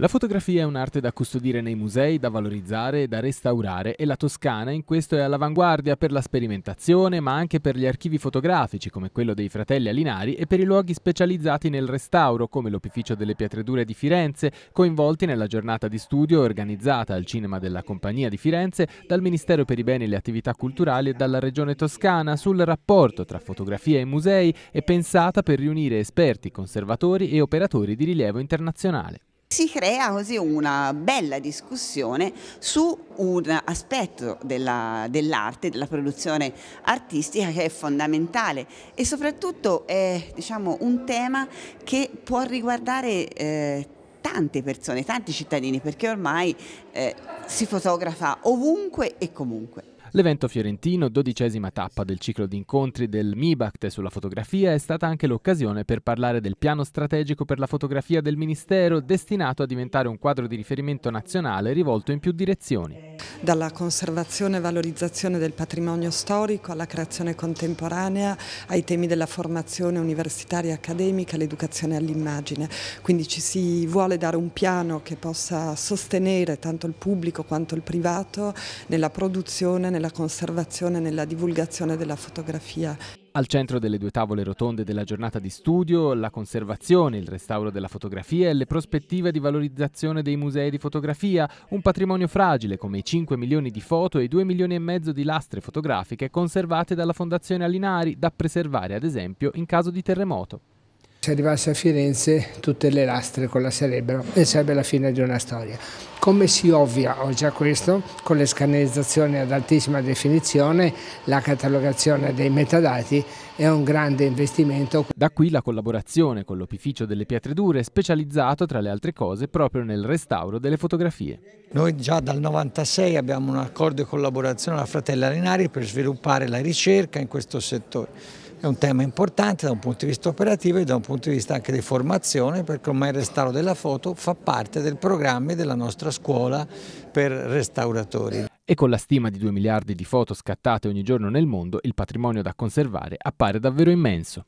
La fotografia è un'arte da custodire nei musei, da valorizzare, e da restaurare e la Toscana in questo è all'avanguardia per la sperimentazione, ma anche per gli archivi fotografici come quello dei fratelli Alinari e per i luoghi specializzati nel restauro come l'Opificio delle Pietredure di Firenze, coinvolti nella giornata di studio organizzata al Cinema della Compagnia di Firenze dal Ministero per i Beni e le Attività Culturali e dalla Regione Toscana sul rapporto tra fotografia e musei e pensata per riunire esperti, conservatori e operatori di rilievo internazionale. Si crea così una bella discussione su un aspetto dell'arte, della produzione artistica che è fondamentale e soprattutto è diciamo, un tema che può riguardare eh, tante persone, tanti cittadini, perché ormai eh, si fotografa ovunque e comunque. L'evento fiorentino, dodicesima tappa del ciclo di incontri del MIBACT sulla fotografia, è stata anche l'occasione per parlare del piano strategico per la fotografia del Ministero, destinato a diventare un quadro di riferimento nazionale rivolto in più direzioni dalla conservazione e valorizzazione del patrimonio storico alla creazione contemporanea, ai temi della formazione universitaria e accademica, all'educazione all'immagine. Quindi ci si vuole dare un piano che possa sostenere tanto il pubblico quanto il privato nella produzione, nella conservazione, nella divulgazione della fotografia. Al centro delle due tavole rotonde della giornata di studio, la conservazione, il restauro della fotografia e le prospettive di valorizzazione dei musei di fotografia, un patrimonio fragile come i 5 milioni di foto e i 2 milioni e mezzo di lastre fotografiche conservate dalla Fondazione Alinari, da preservare ad esempio in caso di terremoto. Se arrivasse a Firenze tutte le lastre collasserebbero e sarebbe la fine di una storia. Come si ovvia oggi a questo? Con le scannerizzazioni ad altissima definizione, la catalogazione dei metadati è un grande investimento. Da qui la collaborazione con l'Opificio delle Pietre Dure, specializzato tra le altre cose proprio nel restauro delle fotografie. Noi già dal 1996 abbiamo un accordo di collaborazione alla Fratella Rinari per sviluppare la ricerca in questo settore è un tema importante da un punto di vista operativo e da un punto di vista anche di formazione perché ormai il restauro della foto fa parte del programma della nostra scuola per restauratori. E con la stima di 2 miliardi di foto scattate ogni giorno nel mondo, il patrimonio da conservare appare davvero immenso.